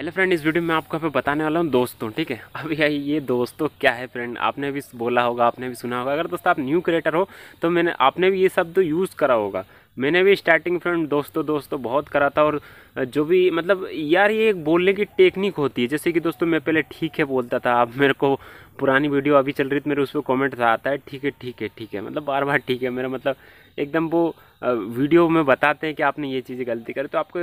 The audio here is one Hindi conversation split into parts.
हेलो फ्रेंड इस वीडियो में आपको आप बताने वाला हूँ दोस्तों ठीक है अब यही ये दोस्तों क्या है फ्रेंड आपने भी बोला होगा आपने भी सुना होगा अगर दोस्तों आप न्यू क्रिएटर हो तो मैंने आपने भी ये शब्द यूज़ तो करा होगा मैंने भी स्टार्टिंग फ्रेंड दोस्तों दोस्तों बहुत करा था और जो भी मतलब यार ये एक बोलने की टेक्निक होती है जैसे कि दोस्तों मैं पहले ठीक है बोलता था अब मेरे को पुरानी वीडियो अभी चल रही थी मेरे उस पर कॉमेंट आता है ठीक है ठीक है ठीक है मतलब बार बार ठीक है मेरा मतलब एकदम वो वीडियो में बताते हैं कि आपने ये चीज़ें गलती करी तो आपको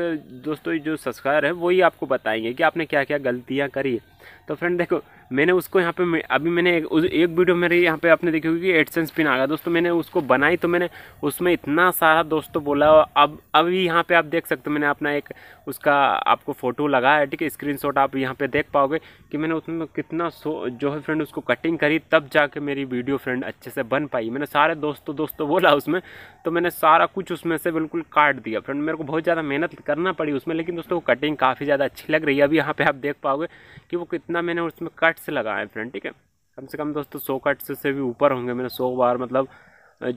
दोस्तों जो सब्सक्राइबर है वही आपको बताएंगे कि आपने क्या क्या गलतियाँ करी तो फ्रेंड देखो मैंने उसको यहाँ पे अभी मैंने एक, एक वीडियो मेरे यहाँ पे आपने देखी होगी कि एडसेंस पिन आ गया दोस्तों मैंने उसको बनाई तो मैंने उसमें इतना सारा दोस्तों बोला अब अभी यहाँ पे आप देख सकते हो मैंने अपना एक उसका आपको फ़ोटो लगाया है ठीक है स्क्रीन आप यहाँ पर देख पाओगे कि मैंने उसमें कितना जो है फ्रेंड उसको कटिंग करी तब जाके मेरी वीडियो फ्रेंड अच्छे से बन पाई मैंने सारे दोस्तों दोस्तों बोला उसमें तो मैंने सारा कुछ उसमें से बिल्कुल काट दिया फ्रेंड मेरे को बहुत ज़्यादा मेहनत करना पड़ी उसमें लेकिन दोस्तों वो कटिंग काफ़ी ज़्यादा अच्छी लग रही है अभी यहाँ पर आप देख पाओगे कि वो कितना मैंने उसमें कट से लगाए फ्रेंड ठीक है कम से कम दोस्तों सौ कट्स से भी ऊपर होंगे मैंने सौ बार मतलब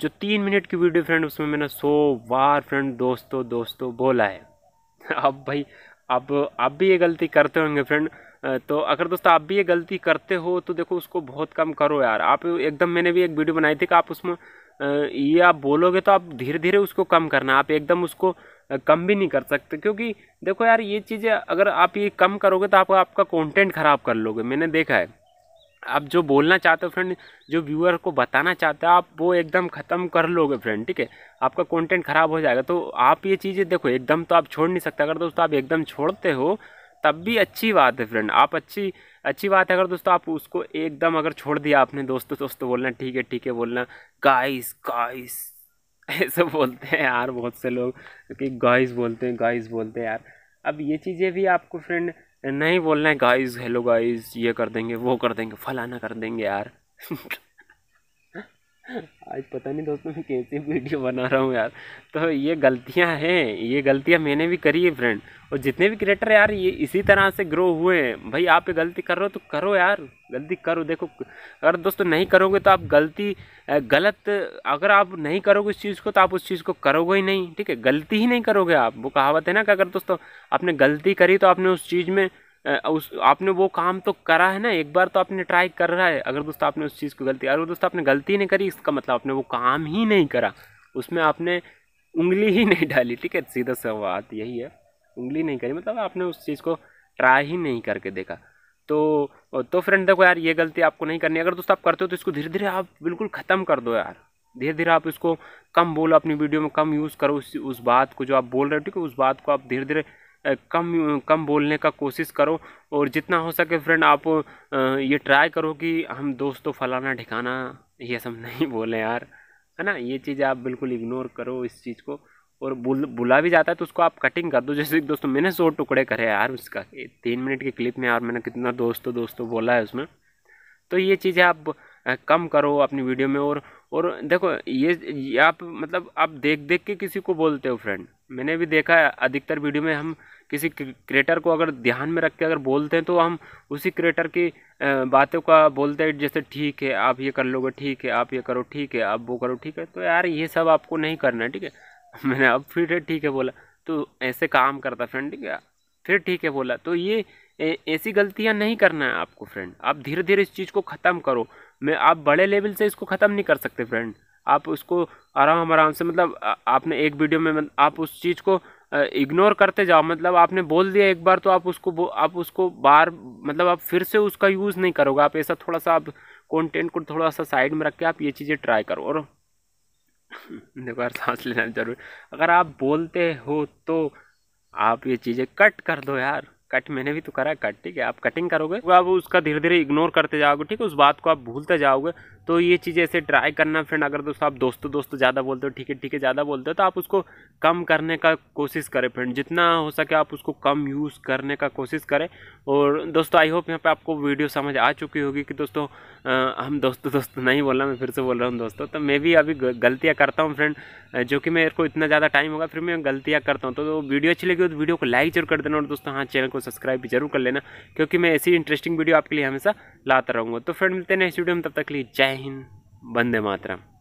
जो तीन मिनट की वीडियो फ्रेंड उसमें मैंने सौ बार फ्रेंड दोस्तों दोस्तों बोला है अब भाई अब आप भी ये गलती करते होंगे फ्रेंड तो अगर दोस्तों आप भी ये गलती करते हो तो देखो उसको बहुत कम करो यार आप एकदम मैंने भी एक वीडियो बनाई थी कि आप उसमें ये आप बोलोगे तो आप धीरे धीरे उसको कम करना आप एकदम उसको कम भी नहीं कर सकते क्योंकि देखो यार ये चीज़ें अगर आप ये कम करोगे तो आप आपका कंटेंट ख़राब कर लोगे मैंने देखा है आप जो बोलना चाहते हो फ्रेंड जो व्यूअर को बताना चाहते हो आप वो एकदम ख़त्म कर लोगे फ्रेंड ठीक है आपका कंटेंट ख़राब हो जाएगा तो आप ये चीज़ें देखो एकदम तो आप छोड़ नहीं सकते अगर दोस्तों आप एकदम छोड़ते हो तब भी अच्छी बात है फ्रेंड आप अच्छी अच्छी बात है अगर दोस्तों आप उसको एकदम अगर छोड़ दिया आपने दोस्तों तो दोस्तों बोलना ठीक है ठीक है बोलना गाइस गाइस ऐसे बोलते हैं यार बहुत से लोग कि गाइस बोलते हैं गाइस बोलते हैं यार अब ये चीज़ें भी आपको फ्रेंड नहीं बोलना है गाइज़ हेलो गाइज़ ये कर देंगे वो कर देंगे फलाना कर देंगे यार आज पता नहीं दोस्तों मैं कैसी वीडियो बना रहा हूँ यार तो ये गलतियाँ हैं ये गलतियाँ मैंने भी करी है फ्रेंड और जितने भी क्रिएटर यार ये इसी तरह से ग्रो हुए हैं भाई आप ये गलती कर रहे हो तो करो यार गलती करो देखो अगर दोस्तों नहीं करोगे तो आप गलती गलत अगर आप नहीं करोगे उस चीज़ को तो आप उस चीज़ को करोगे ही नहीं ठीक है गलती ही नहीं करोगे आप वो कहावत है ना कि अगर दोस्तों आपने गलती करी तो आपने उस चीज़ में उस आपने वो काम तो करा है ना एक बार तो आपने ट्राई कर रहा है अगर दोस्तों आपने उस चीज़ को गलती अगर दोस्तों आपने गलती नहीं करी इसका मतलब आपने वो काम ही नहीं करा उसमें आपने उंगली ही नहीं डाली ठीक है सीधा सा बात यही है उंगली नहीं करी मतलब आपने उस चीज़ को ट्राई ही नहीं करके देखा तो तो फ्रेंड देखो यार ये गलती आपको नहीं करनी अगर दोस्तों आप करते हो तो इसको धीरे धीरे आप बिल्कुल ख़त्म कर दो यार धीरे धीरे आप इसको कम बोलो अपनी वीडियो में कम यूज़ करो उस उस बात को जो आप बोल रहे हो ठीक है उस बात को आप धीरे धीरे कम कम बोलने का कोशिश करो और जितना हो सके फ्रेंड आप ये ट्राई करो कि हम दोस्तों तो फलाना ठिकाना ये सब नहीं बोले यार है ना ये चीज़ आप बिल्कुल इग्नोर करो इस चीज़ को और बुल बुला भी जाता है तो उसको आप कटिंग कर दो जैसे दोस्तों मैंने सौ टुकड़े करे यार उसका तीन मिनट के क्लिप में यार मैंने कितना दोस्तों दोस्तों बोला है उसमें तो ये चीज़ें आप कम करो अपनी वीडियो में और और देखो ये, ये आप मतलब आप देख देख के किसी को बोलते हो फ्रेंड मैंने भी देखा है अधिकतर वीडियो में हम किसी क्रिएटर को अगर ध्यान में रख के अगर बोलते हैं तो हम उसी क्रिएटर की बातों का बोलते हैं जैसे ठीक है आप ये कर लोगे ठीक है आप ये करो ठीक है आप वो करो ठीक है तो यार ये सब आपको नहीं करना है ठीक है मैंने अब फिर ठीक है बोला तो ऐसे काम करता फ्रेंड ठीक है फिर ठीक है बोला तो ये ए, ऐसी गलतियाँ नहीं करना है आपको फ्रेंड आप धीरे धीरे इस चीज़ को ख़त्म करो मैं आप बड़े लेवल से इसको ख़त्म नहीं कर सकते फ्रेंड आप उसको आराम आराम से मतलब आपने एक वीडियो में मतलब आप उस चीज़ को इग्नोर करते जाओ मतलब आपने बोल दिया एक बार तो आप उसको आप उसको बार मतलब आप फिर से उसका यूज़ नहीं करोगे आप ऐसा थोड़ा सा आप कॉन्टेंट को थोड़ा सा साइड में रख के आप ये चीज़ें ट्राई करो और देखो यार सांस लेना जरूरी अगर आप बोलते हो तो आप ये चीज़ें कट कर दो यार कट मैंने भी तो करा कट ठीक है आप कटिंग करोगे तो आप उसका धीरे धीरे इग्नोर करते जाओगे ठीक है उस बात को आप भूलते जाओगे तो ये चीज़ें ऐसे ट्राई करना फ्रेंड अगर दोस्तों आप दोस्तों दोस्तों ज़्यादा बोलते हो ठीक है ठीक है ज़्यादा बोलते हो तो आप उसको कम करने का कोशिश करें फ्रेंड जितना हो सके आप उसको कम यूज़ करने का कोशिश करें और दोस्तों आई होप यहाँ पर आपको वीडियो समझ आ चुकी होगी कि दोस्तों हम दोस्तों दोस्तों नहीं बोल मैं फिर से बोल रहा हूँ दोस्तों तो मैं भी अभी गलतियाँ करता हूँ फ्रेंड जो कि मेरे को इतना ज़्यादा टाइम होगा फिर मैं गलतियाँ करता हूँ तो वीडियो तो अच्छी लगी तो वीडियो को लाइक जरूर कर देना और दोस्तों हाँ चैनल को सब्सक्राइब जरूर कर लेना क्योंकि मैं ऐसी इंटरेस्टिंग वीडियो आपके लिए हमेशा लाता रहूँगा तो फ्रेंड मिलते हैं नेक्स्ट वीडियो में तब तक लिए जय हिंद वंदे मातरम